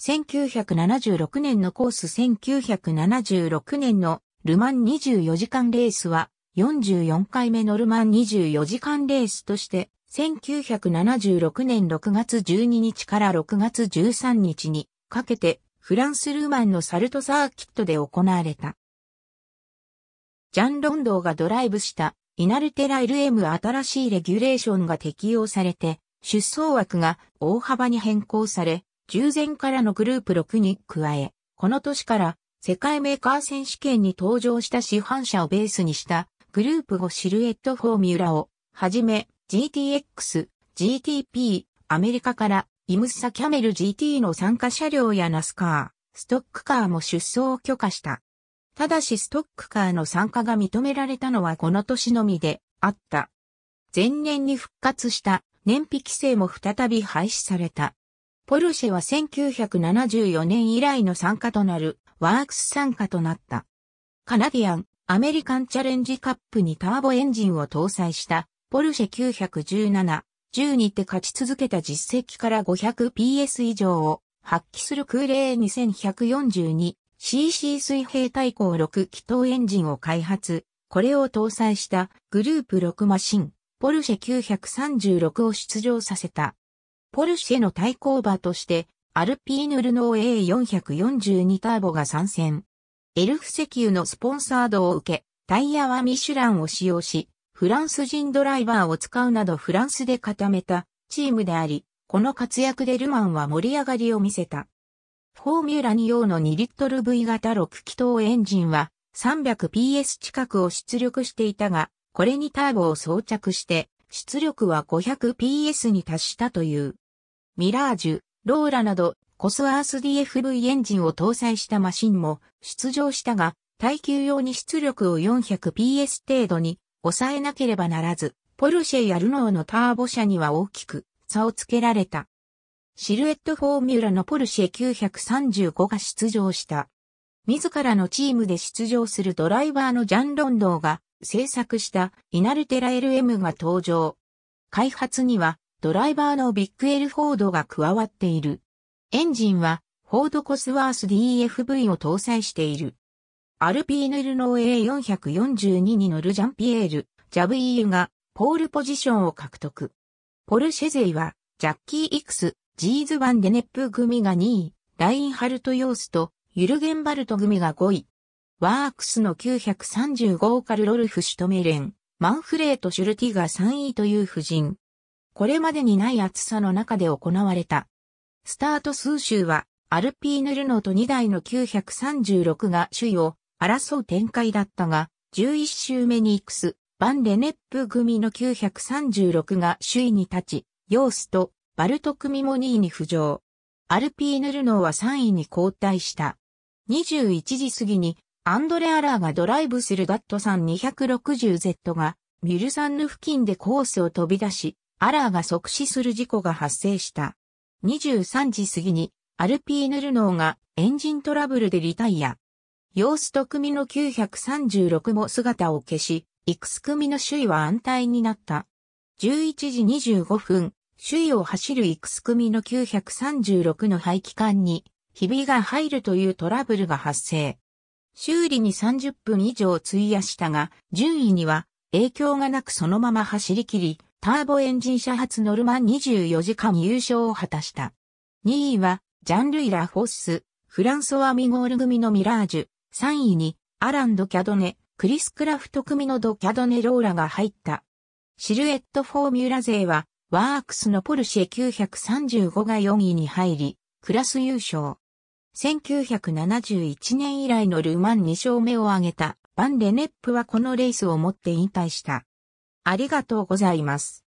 1976年のコース1976年のルマン24時間レースは44回目のルマン24時間レースとして1976年6月12日から6月13日にかけてフランスルーマンのサルトサーキットで行われた。ジャン・ロンドーがドライブしたイナルテラ LM 新しいレギュレーションが適用されて出走枠が大幅に変更され従前からのグループ6に加え、この年から世界メーカー選手権に登場した市販車をベースにしたグループ5シルエットフォーミュラをはじめ GTX、GTP、アメリカからイムッサキャメル GT の参加車両やナスカー、ストックカーも出走を許可した。ただしストックカーの参加が認められたのはこの年のみであった。前年に復活した燃費規制も再び廃止された。ポルシェは1974年以来の参加となるワークス参加となった。カナディアン、アメリカンチャレンジカップにターボエンジンを搭載したポルシェ917、12って勝ち続けた実績から 500PS 以上を発揮する空冷 2142cc 水平対抗6気筒エンジンを開発。これを搭載したグループ6マシン、ポルシェ936を出場させた。ポルシェの対抗馬として、アルピーヌルノー A442 ターボが参戦。エルフ石油のスポンサードを受け、タイヤはミシュランを使用し、フランス人ドライバーを使うなどフランスで固めたチームであり、この活躍でルマンは盛り上がりを見せた。フォーミュラ2用の2リットル V 型6気筒エンジンは 300PS 近くを出力していたが、これにターボを装着して出力は 500PS に達したという。ミラージュ、ローラなど、コスアース DFV エンジンを搭載したマシンも出場したが、耐久用に出力を 400PS 程度に抑えなければならず、ポルシェやルノーのターボ車には大きく差をつけられた。シルエットフォーミュラのポルシェ935が出場した。自らのチームで出場するドライバーのジャン・ロンドーが制作したイナルテラ LM が登場。開発にはドライバーのビッグエルフォードが加わっている。エンジンはフォードコスワース DFV を搭載している。アルピーヌルノー A442 に乗るジャンピエール、ジャブイーユがポールポジションを獲得。ポルシェ勢はジャッキー・イクス、ジーズ・ワンデネップ組が2位、ラインハルト・ヨースとユルゲンバルト組が5位。ワークスの935オーカルロルフ・シュトメレン、マンフレート・シュルティが3位という布陣。これまでにない暑さの中で行われた。スタート数周は、アルピーヌ・ルノーと2台の936が首位を争う展開だったが、11周目にイクス、バン・レネップ組の936が首位に立ち、ヨースとバルト組も2位に浮上。アルピーヌ・ルノーは3位に後退した。21時過ぎにアンドレ・アラーがドライブするガットさん 260Z がミュルサンヌ付近でコースを飛び出し、アラーが即死する事故が発生した。23時過ぎにアルピーヌ・ルノーがエンジントラブルでリタイア。様子と組の936も姿を消し、いくつ組の首位は安泰になった。11時25分、首位を走るいくつ組の936の排気管に、ひびが入るというトラブルが発生。修理に30分以上費やしたが、順位には影響がなくそのまま走り切り、ターボエンジン車発ノルマン24時間優勝を果たした。2位は、ジャンルイ・ラ・フォッス、フランソワ・ミゴール組のミラージュ、3位に、アラン・ド・キャドネ、クリス・クラフト組のド・キャドネ・ローラが入った。シルエット・フォーミュラ勢は、ワークスのポルシェ935が4位に入り、クラス優勝。1971年以来のルマン2勝目を挙げたバン・レネップはこのレースをもって引退した。ありがとうございます。